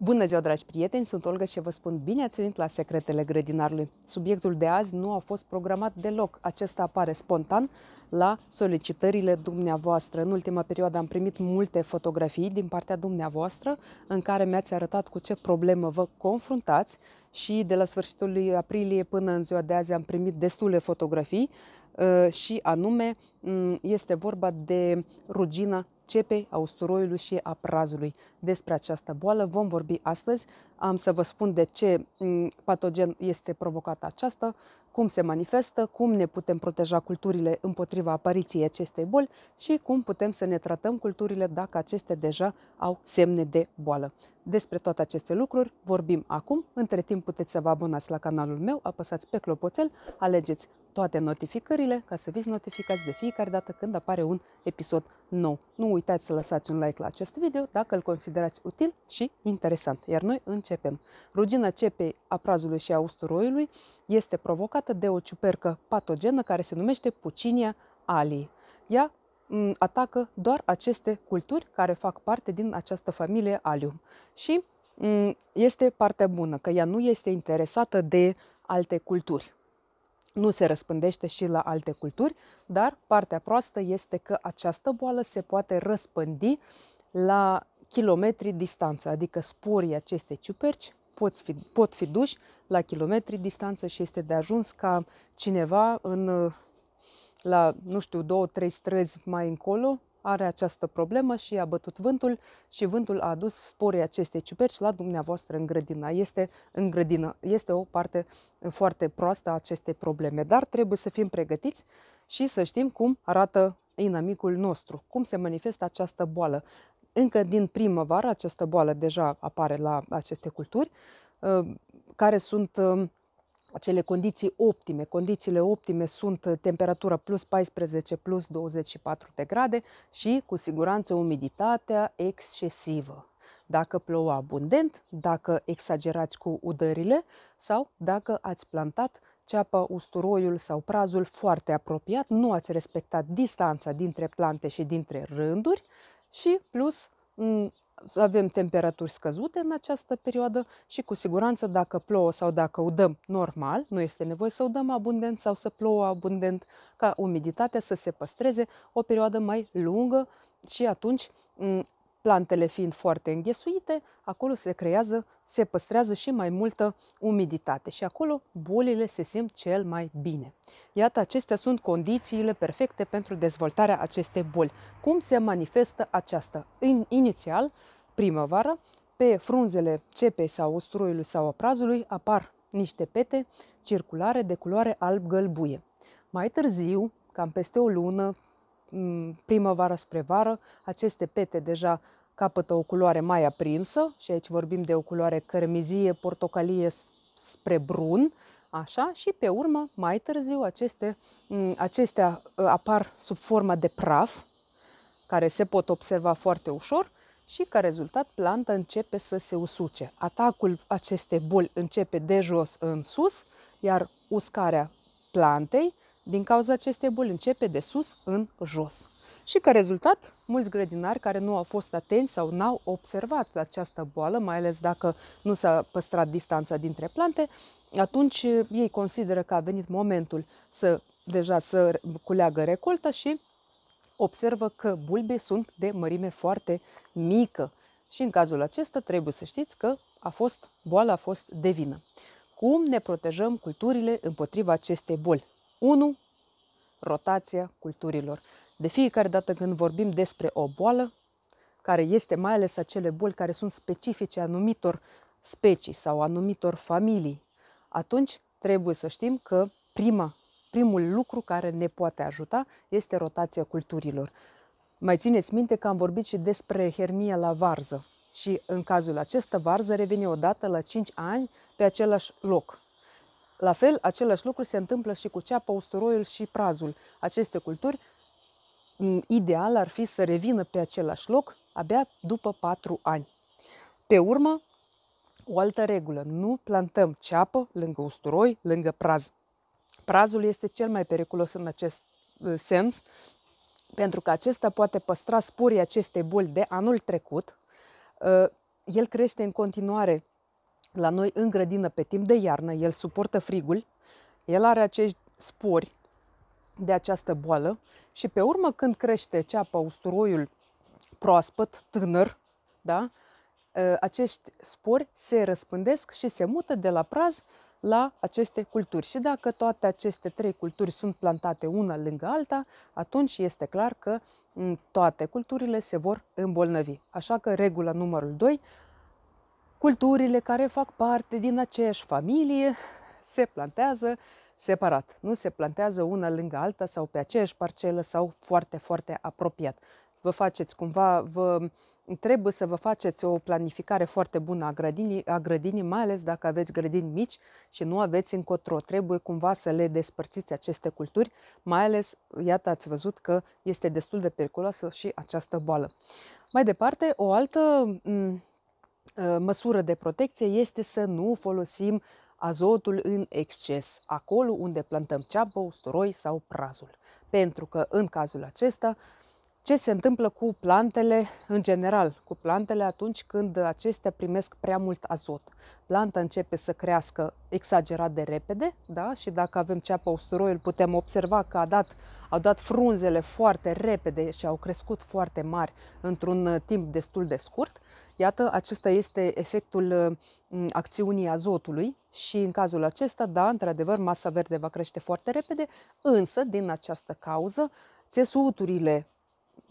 Bună ziua, dragi prieteni! Sunt Olga și vă spun bine ați venit la Secretele Grădinarului. Subiectul de azi nu a fost programat deloc. Acesta apare spontan la solicitările dumneavoastră. În ultima perioadă am primit multe fotografii din partea dumneavoastră în care mi-ați arătat cu ce problemă vă confruntați și de la sfârșitul lui aprilie până în ziua de azi am primit destule fotografii uh, și anume mm, este vorba de rugina cepei, a usturoiului și a prazului. Despre această boală vom vorbi astăzi. Am să vă spun de ce mm, patogen este provocată aceasta, cum se manifestă, cum ne putem proteja culturile împotriva apariției acestei boli și cum putem să ne tratăm culturile dacă acestea deja au semne de boală. Despre toate aceste lucruri vorbim acum. Între timp puteți să vă abonați la canalul meu, apăsați pe clopoțel, alegeți toate notificările ca să fiți notificați de fiecare dată când apare un episod nou. Nu uitați să lăsați un like la acest video dacă îl considerați util și interesant. Iar noi începem. Rugina cepei a prazului și a usturoiului este provocată de o ciupercă patogenă care se numește Pucinia alii. Ea mm, atacă doar aceste culturi care fac parte din această familie Alium. Și mm, este partea bună, că ea nu este interesată de alte culturi nu se răspândește și la alte culturi, dar partea proastă este că această boală se poate răspândi la kilometri distanță, adică sporii acestei ciuperci pot fi, pot fi duși la kilometri distanță și este de ajuns ca cineva în, la, nu știu, două, trei străzi mai încolo are această problemă și a bătut vântul și vântul a adus sporii acestei ciuperci la dumneavoastră în grădină. Este, în grădină. este o parte foarte proastă a acestei probleme, dar trebuie să fim pregătiți și să știm cum arată inamicul nostru, cum se manifestă această boală. Încă din primăvară această boală deja apare la aceste culturi, uh, care sunt uh, acele condiții optime. Condițiile optime sunt temperatura plus 14, plus 24 de grade și cu siguranță umiditatea excesivă. Dacă plouă abundent, dacă exagerați cu udările sau dacă ați plantat ceapa, usturoiul sau prazul foarte apropiat, nu ați respectat distanța dintre plante și dintre rânduri și plus avem temperaturi scăzute în această perioadă și cu siguranță dacă plouă sau dacă udăm normal, nu este nevoie să udăm abundent sau să plouă abundent ca umiditatea să se păstreze o perioadă mai lungă și atunci plantele fiind foarte înghesuite, acolo se creează, se păstrează și mai multă umiditate și acolo bolile se simt cel mai bine. Iată, acestea sunt condițiile perfecte pentru dezvoltarea acestei boli. Cum se manifestă aceasta? In, inițial, primăvară, pe frunzele cepei sau usturoiului sau oprazului apar niște pete circulare de culoare alb-gălbuie. Mai târziu, cam peste o lună, primăvară spre vară, aceste pete deja capătă o culoare mai aprinsă și aici vorbim de o culoare cărmizie, portocalie spre brun, așa, și pe urmă, mai târziu, aceste, mm, acestea ă, apar sub forma de praf, care se pot observa foarte ușor și ca rezultat planta începe să se usuce. Atacul acestei boli începe de jos în sus, iar uscarea plantei din cauza acestei boli începe de sus în jos. Și ca rezultat mulți grădinari care nu au fost atenți sau n-au observat această boală, mai ales dacă nu s-a păstrat distanța dintre plante, atunci eh, ei consideră că a venit momentul să deja să culeagă recolta și observă că bulbe sunt de mărime foarte mică. Și în cazul acesta trebuie să știți că a fost, boala a fost de vină. Cum ne protejăm culturile împotriva acestei boli? 1. Rotația culturilor. De fiecare dată când vorbim despre o boală, care este mai ales acele boli care sunt specifice anumitor specii sau anumitor familii, atunci trebuie să știm că prima, primul lucru care ne poate ajuta este rotația culturilor. Mai țineți minte că am vorbit și despre hernia la varză și în cazul acesta varză revine odată la 5 ani pe același loc. La fel, același lucru se întâmplă și cu ceapa, usturoiul și prazul. Aceste culturi Mm, ideal ar fi să revină pe același loc abia după 4 ani. Pe urmă, o altă regulă, nu plantăm ceapă lângă usturoi, lângă praz. Prazul este cel mai periculos în acest uh, sens, pentru că acesta poate păstra sporii acestei boli de anul trecut. Uh, el crește în continuare la noi în grădină pe timp de iarnă, el suportă frigul, el are acești spori de această boală și pe urmă când crește ceapa, usturoiul proaspăt, tânăr, da? Ă, acești spori se răspândesc și se mută de la praz la aceste culturi. Și dacă toate aceste trei culturi sunt plantate una lângă alta, atunci este clar că toate culturile se vor îmbolnăvi. Așa că regula numărul 2, culturile care fac parte din aceeași familie se plantează separat. Nu se plantează una lângă alta sau pe aceeași parcelă sau foarte, foarte apropiat. Vă faceți cumva, vă trebuie să vă faceți o planificare foarte bună a grădinii, a grădinii, mai ales dacă aveți grădini mici și nu aveți încotro. Trebuie cumva să le despărțiți aceste culturi, mai ales, iată, ați văzut că este destul de periculoasă și această boală. Mai departe, o altă m- ă, măsură de protecție este să nu folosim azotul în exces, acolo unde plantăm ceapă, usturoi sau prazul. Pentru că, în cazul acesta, ce se întâmplă cu plantele în general, cu plantele atunci când acestea primesc prea mult azot. Planta începe să crească exagerat de repede, da? și dacă avem ceapă, usturoiul, putem observa că a dat, au dat frunzele foarte repede și au crescut foarte mari într-un timp destul de scurt Iată, acesta este efectul mm, acțiunii azotului și în cazul acesta, da, într-adevăr, masa verde va crește foarte repede, însă, din această cauză, țesuturile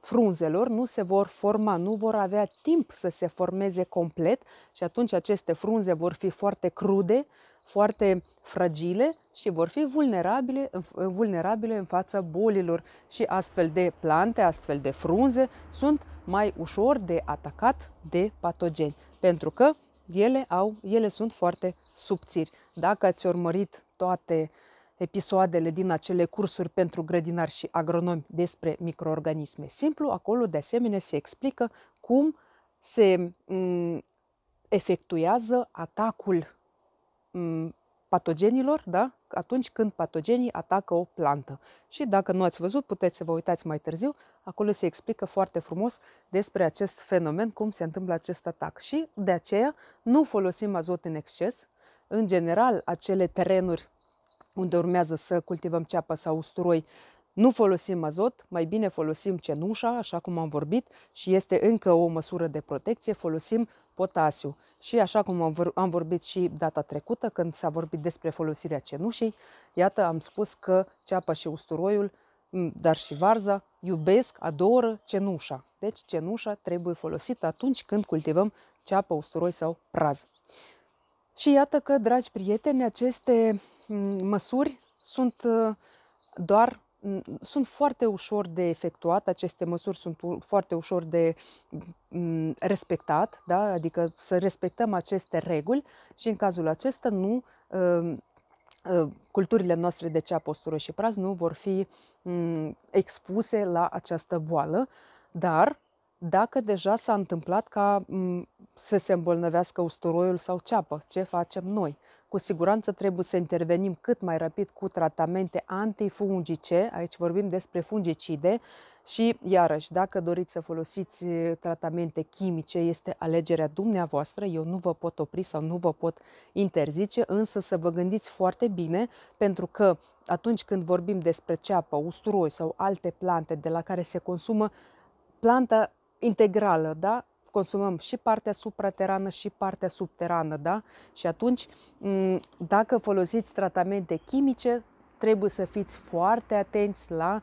frunzelor nu se vor forma, nu vor avea timp să se formeze complet și atunci aceste frunze vor fi foarte crude, foarte fragile și vor fi vulnerabile, vulnerabile în fața bolilor și astfel de plante, astfel de frunze sunt mai ușor de atacat de patogeni, pentru că ele, au, ele sunt foarte subțiri. Dacă ați urmărit toate episoadele din acele cursuri pentru grădinari și agronomi despre microorganisme simplu, acolo de asemenea se explică cum se efectuează atacul Mm, patogenilor, da? atunci când patogenii atacă o plantă. Și dacă nu ați văzut, puteți să vă uitați mai târziu, acolo se explică foarte frumos despre acest fenomen, cum se întâmplă acest atac. Și de aceea nu folosim azot în exces. În general, acele terenuri unde urmează să cultivăm ceapă sau usturoi, nu folosim azot, mai bine folosim cenușa, așa cum am vorbit, și este încă o măsură de protecție, folosim potasiu. Și așa cum am vorbit și data trecută, când s-a vorbit despre folosirea cenușei, iată, am spus că ceapa și usturoiul, dar și varza, iubesc, adoră cenușa. Deci cenușa trebuie folosită atunci când cultivăm ceapă, usturoi sau praz. Și iată că, dragi prieteni, aceste măsuri sunt uh, doar sunt foarte ușor de efectuat, aceste măsuri sunt foarte ușor de respectat, da? adică să respectăm aceste reguli și în cazul acesta nu uh, uh, culturile noastre de ceapă, și praz nu vor fi expuse la această boală, dar dacă deja s-a întâmplat ca să se îmbolnăvească usturoiul sau ceapă, ce facem noi? cu siguranță trebuie să intervenim cât mai rapid cu tratamente antifungice, aici vorbim despre fungicide, și iarăși, dacă doriți să folosiți tratamente chimice, este alegerea dumneavoastră, eu nu vă pot opri sau nu vă pot interzice, însă să vă gândiți foarte bine, pentru că atunci când vorbim despre ceapă, usturoi sau alte plante de la care se consumă, planta integrală, da? consumăm și partea supraterană și partea subterană, da? Și atunci, mm, dacă folosiți tratamente chimice, trebuie să fiți foarte atenți la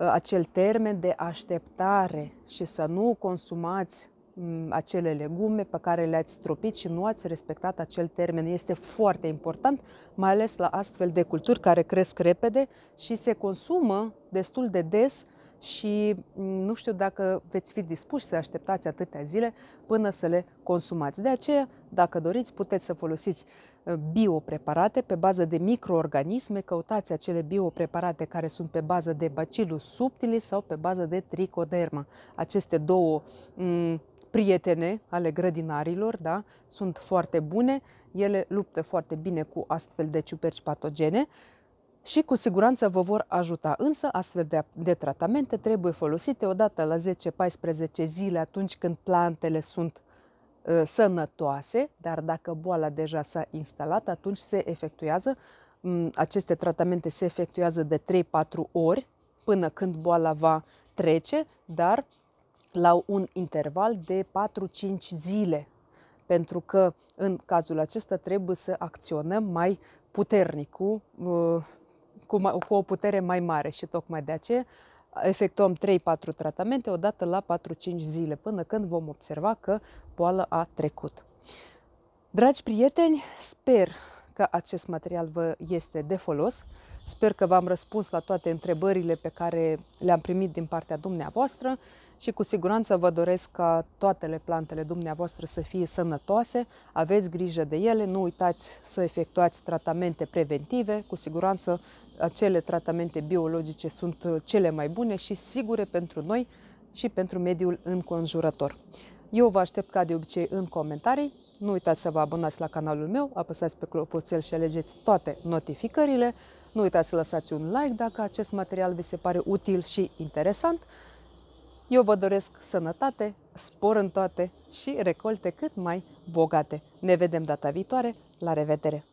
ă, acel termen de așteptare și să nu consumați mm, acele legume pe care le-ați stropit și nu ați respectat acel termen. Este foarte important, mai ales la astfel de culturi care cresc repede și se consumă destul de des și mm, nu știu dacă veți fi dispuși să așteptați atâtea zile până să le consumați. De aceea, dacă doriți, puteți să folosiți uh, biopreparate pe bază de microorganisme, căutați acele biopreparate care sunt pe bază de Bacillus subtilis sau pe bază de tricoderma. Aceste două mm, prietene ale grădinarilor, da? sunt foarte bune, ele luptă foarte bine cu astfel de ciuperci patogene și cu siguranță vă vor ajuta. Însă astfel de, de tratamente trebuie folosite odată la 10-14 zile atunci când plantele sunt ă, sănătoase, dar dacă boala deja s-a instalat, atunci se efectuează aceste tratamente se efectuează de 3-4 ori până când boala va trece, dar la un interval de 4-5 zile, pentru că în cazul acesta trebuie să acționăm mai puternic cu uh, cu, cu o putere mai mare și tocmai de aceea efectuăm 3-4 tratamente odată la 4-5 zile, până când vom observa că boala a trecut. Dragi prieteni, sper că acest material vă este de folos. Sper că v-am răspuns la toate întrebările pe care le-am primit din partea dumneavoastră și cu siguranță vă doresc ca toate plantele dumneavoastră să fie sănătoase, aveți grijă de ele, nu uitați să efectuați tratamente preventive, cu siguranță acele tratamente biologice sunt uh, cele mai bune și sigure pentru noi și pentru mediul înconjurător. Eu vă aștept ca de obicei în comentarii. Nu uitați să vă abonați la canalul meu, apăsați pe clopoțel și alegeți toate notificările. Nu uitați să lăsați un like dacă acest material vi se pare util și interesant. Eu vă doresc sănătate, spor în toate și recolte cât mai bogate. Ne vedem data viitoare. La revedere!